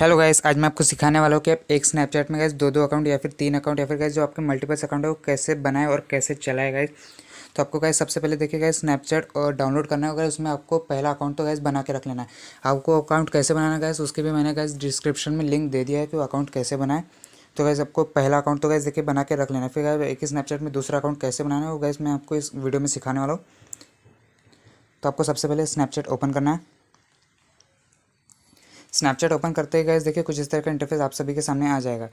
hello guys आज मैं आपको सिखाने वाला हूँ कि आप एक स्नैपचैट में गाइस दो दो अकाउंट या फिर तीन अकाउंट या फिर गाइस जो आपके मल्टीपल्स अकाउंट है वो कैसे बनाए और कैसे चलाए गाइस तो आपको गाइस सबसे पहले देखिए गाइस स्नैपचैट और डाउनलोड करना होगा उसमें आपको पहला अकाउंट तो गैस बना के रख लेना है आपको अकाउंट कैसे बनाना गाइस उसके भी मैंने गाइस डिस्क्रिप्शन में लिंक दे दिया है कि अकाउंट कैसे बनाए तो गैस आपको पहला अकाउंट तो गैस देखिए बना के रख लेना फिर एक ही स्नैपचैट में दूसरा अकाउंट कैसे बनाना है वो गैस मैं आपको इस वीडियो में सिखाने वाला हूँ तो आपको सबसे पहले स्नैपचैट ओपन करना है स्नैपचैट ओपन करते ही गैस देखिए कुछ इस तरह का इंटरफेस आप सभी के सामने आ जाएगा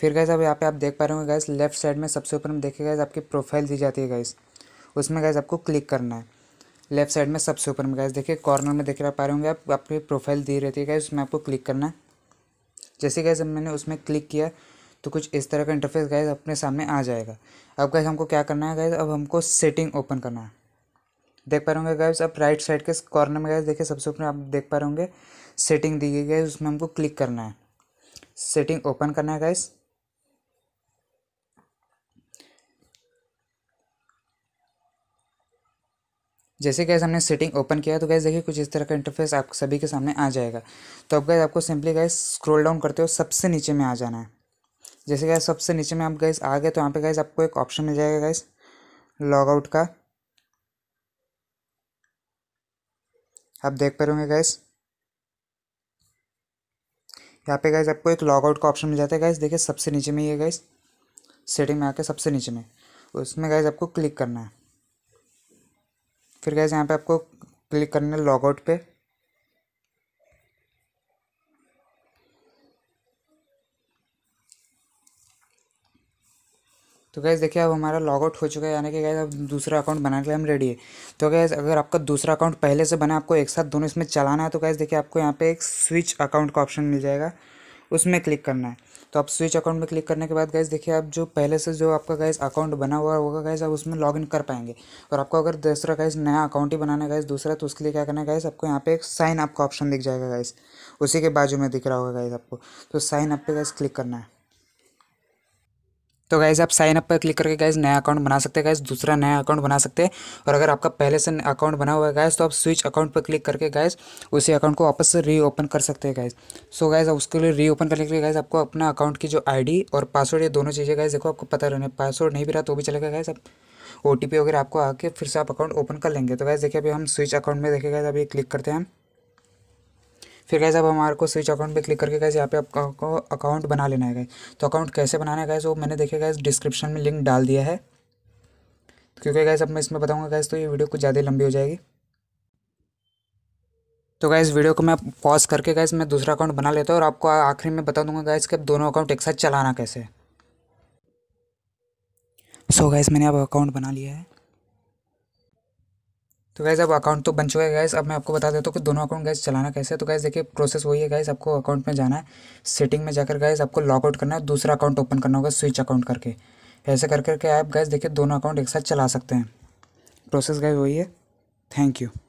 फिर गैस अब यहाँ पे आप देख पा रहे हो गैस लेफ्ट साइड में सबसे ऊपर में देखिए गैस आपकी प्रोफाइल दी जाती है गैस उसमें गैस आपको क्लिक करना है लेफ्ट साइड में सबसे ऊपर में गैस देखिए कॉर्नर में देख पा रहे होंगे आप आपकी प्रोफाइल दी रहती है गैस उसमें आपको क्लिक करना है जैसे गैस अब मैंने उसमें क्लिक किया तो कुछ इस तरह का इंटरफेस गैस अपने सामने आ जाएगा अब गैस हमको क्या करना है गैस अब हमको सेटिंग ओपन करना है देख पा रहे होंगे गाइस आप राइट साइड के कॉर्नर में गए देखिए सबसे ऊपर आप देख पा रहे होंगे सेटिंग दी गई है उसमें हमको क्लिक करना है सेटिंग ओपन करना है गाइस जैसे गैस हमने सेटिंग ओपन किया तो गैस देखिए कुछ इस तरह का इंटरफेस आप सभी के सामने आ जाएगा तो अब गैस आपको सिंपली गैस स्क्रॉल डाउन करते हो सबसे नीचे में आ जाना है जैसे गैस सबसे नीचे में आप गैस आ गए तो यहाँ पे गैस आपको एक ऑप्शन मिल जाएगा गैस लॉग आउट का आप देख पा रहे होंगे गैस यहाँ पे गैस आपको एक लॉगआउट का ऑप्शन मिल जाता है गैस देखिए सबसे नीचे में ये गैस सेटिंग में आके सबसे नीचे में उसमें गैस आपको क्लिक करना है फिर गैस यहाँ पे आपको क्लिक करना है लॉग आउट पे तो गैस देखिए अब हमारा लॉग आउट हो चुका है यानी कि गैस अब दूसरा अकाउंट बनाने के लिए हम रेडी है तो गैस अगर आपका दूसरा अकाउंट पहले से बना आपको एक साथ दोनों इसमें चलाना है तो गैस देखिए आपको यहाँ पे एक स्विच अकाउंट का ऑप्शन मिल जाएगा उसमें क्लिक करना है तो आप स्विच अकाउंट में क्लिक करने के बाद गैस देखिए आप जो पहले से जो आपका गैस अकाउंट बना हुआ होगा गैस आप उसमें लॉग इन कर पाएंगे और आपको अगर दूसरा गैस नया अकाउंट ही बनाना गैस दूसरा तो उसके लिए क्या करना है गैस आपको यहाँ पे एक साइन अप का ऑप्शन दिख जाएगा गैस उसी के बाजू में दिख रहा होगा गैस आपको तो साइन अप पर गैस क्लिक करना है तो गाइज़ आप साइन अप पर क्लिक करके गाइज़ नया अकाउंट बना सकते हैं गाइज़ दूसरा नया अकाउंट बना सकते हैं और अगर आपका पहले से अकाउंट बना हुआ है गाइज़ तो आप स्विच अकाउंट पर क्लिक करके गाइज़ उसी अकाउंट को वापस से रीओपन कर सकते हैं गाइज़ सो गाइज़ उसके लिए रीओपन करने के लिए गाइज़ आपको अपना अकाउंट की जो आई और पासवर्ड ये दोनों चीज़ें गाइज़ देखो आपको पता रहने पासवर्ड नहीं भी रहा तो भी चलेगा गाइज़ आप ओ वगैरह आपको आके फिर से आप अकाउंट ओपन कर लेंगे तो गाइज़ देखिए अभी हम स्विच अकाउंट में देखिए गाइज़ अभी क्लिक करते हैं फिर कैसे अब हमारे को स्विच अकाउंट पे क्लिक करके कैसे यहाँ पे आपको अकाउंट बना लेना है गए तो अकाउंट कैसे बनाना है गए वो मैंने देखे गए डिस्क्रिप्शन में लिंक डाल दिया है तो क्योंकि गैस अब मैं इसमें बताऊँगा गैस तो ये वीडियो कुछ ज़्यादा लंबी हो जाएगी तो गैस वीडियो को मैं पॉज करके गए मैं दूसरा अकाउंट बना लेता हूँ और आपको आखिरी में बता दूंगा गैस कि अब दोनों अकाउंट एक साथ चलाना कैसे सो so गैस मैंने अब अकाउंट बना लिया है तो गैस अब अकाउंट तो बन चुका है गैस अब मैं आपको बता देता हूँ कि दोनों अकाउंट गैस चलाना कैसे है तो गैस देखिए प्रोसेस वही है गैस आपको अकाउंट में जाना है सेटिंग में जाकर गैस आपको लॉग आउट करना है दूसरा अकाउंट ओपन करना होगा स्विच अकाउंट करके ऐसे करके आप गैस देखिए दोनों अकाउंट एक साथ चला सकते हैं प्रोसेस गैस वही है थैंक यू